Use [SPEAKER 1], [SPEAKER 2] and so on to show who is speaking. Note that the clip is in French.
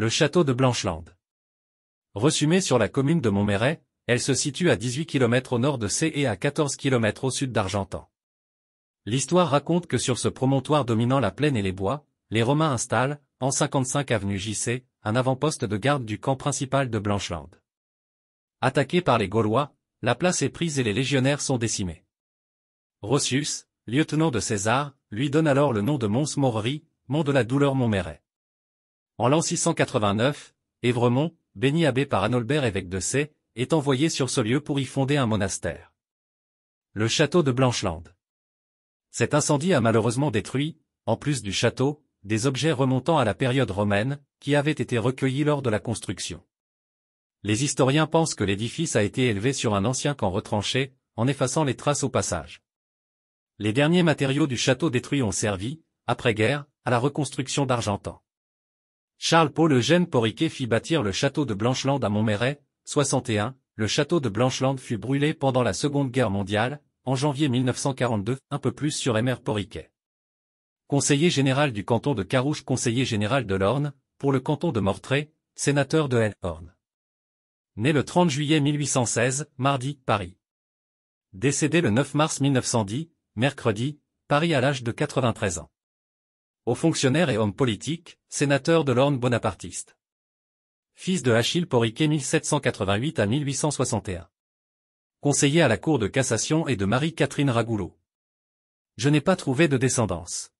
[SPEAKER 1] Le château de Blanchelande. Ressumée sur la commune de Montméret, elle se situe à 18 km au nord de C et à 14 km au sud d'Argentan. L'histoire raconte que sur ce promontoire dominant la plaine et les bois, les Romains installent, en 55 avenue JC, un avant-poste de garde du camp principal de Blanchelande. Attaqué par les Gaulois, la place est prise et les légionnaires sont décimés. Rossius, lieutenant de César, lui donne alors le nom de mons Mont de la Douleur Montméret. En l'an 689, Évremont, béni abbé par Anolbert évêque de C, est envoyé sur ce lieu pour y fonder un monastère. Le château de Blanchelande Cet incendie a malheureusement détruit, en plus du château, des objets remontant à la période romaine, qui avaient été recueillis lors de la construction. Les historiens pensent que l'édifice a été élevé sur un ancien camp retranché, en effaçant les traces au passage. Les derniers matériaux du château détruit ont servi, après-guerre, à la reconstruction d'Argentan. Charles-Paul Eugène Porriquet fit bâtir le château de Blancheland à Montméret, 61, le château de Blancheland fut brûlé pendant la Seconde Guerre mondiale, en janvier 1942, un peu plus sur MR Porriquet. Conseiller général du canton de Carouche Conseiller général de l'Orne, pour le canton de Mortray, sénateur de L-Orne. Né le 30 juillet 1816, mardi, Paris. Décédé le 9 mars 1910, mercredi, Paris à l'âge de 93 ans aux fonctionnaires et hommes politiques, sénateur de l'Orne bonapartiste. Fils de Achille Porriquet 1788 à 1861. Conseiller à la Cour de cassation et de Marie-Catherine Ragoulot. Je n'ai pas trouvé de
[SPEAKER 2] descendance.